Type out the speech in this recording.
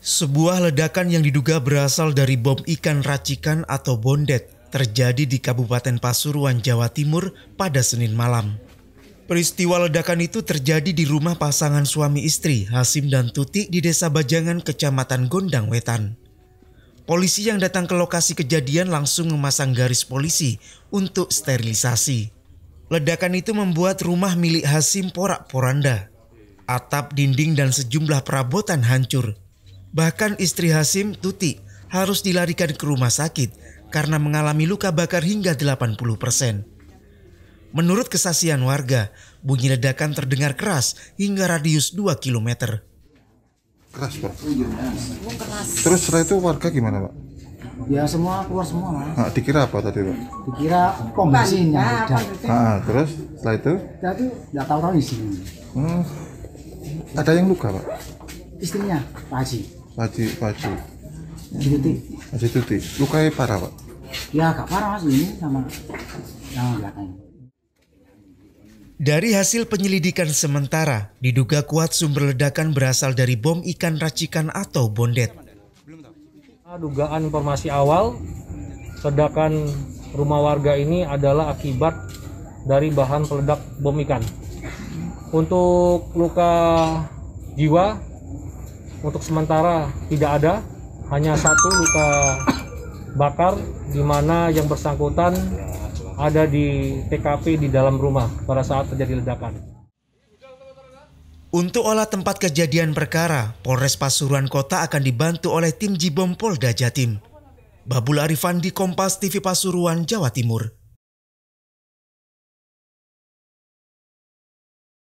Sebuah ledakan yang diduga berasal dari bom ikan racikan atau bondet terjadi di Kabupaten Pasuruan, Jawa Timur pada Senin malam. Peristiwa ledakan itu terjadi di rumah pasangan suami istri Hasim dan Tuti di Desa Bajangan, Kecamatan Gondang Wetan. Polisi yang datang ke lokasi kejadian langsung memasang garis polisi untuk sterilisasi. Ledakan itu membuat rumah milik Hasim porak-poranda. Atap, dinding, dan sejumlah perabotan hancur Bahkan istri Hasim, Tuti, harus dilarikan ke rumah sakit karena mengalami luka bakar hingga 80 persen. Menurut kesaksian warga, bunyi ledakan terdengar keras hingga radius 2 km. Keras, Pak. Terus setelah itu warga gimana, Pak? Ya semua keluar semua. Nah, dikira apa tadi, Pak? Dikira pom bensin yang Nah, terus setelah itu? Setelah itu nggak tahu tahu di sini. Hmm. Ada yang luka, Pak? Istrinya, Pak Haji pacu-pacu, aja Tuti. aja Tuti. Lukanya parah pak? Ya agak parah mas ini sama yang belakang. Dari hasil penyelidikan sementara, diduga kuat sumber ledakan berasal dari bom ikan racikan atau bondet. Ah, dugaan informasi awal, ledakan rumah warga ini adalah akibat dari bahan peledak bom ikan. Untuk luka jiwa untuk sementara tidak ada hanya satu luka bakar di mana yang bersangkutan ada di TKP di dalam rumah pada saat terjadi ledakan. Untuk olah tempat kejadian perkara, Polres Pasuruan Kota akan dibantu oleh tim Jibom Polda Jatim. Babul Arifandi, Kompas TV Pasuruan, Jawa Timur.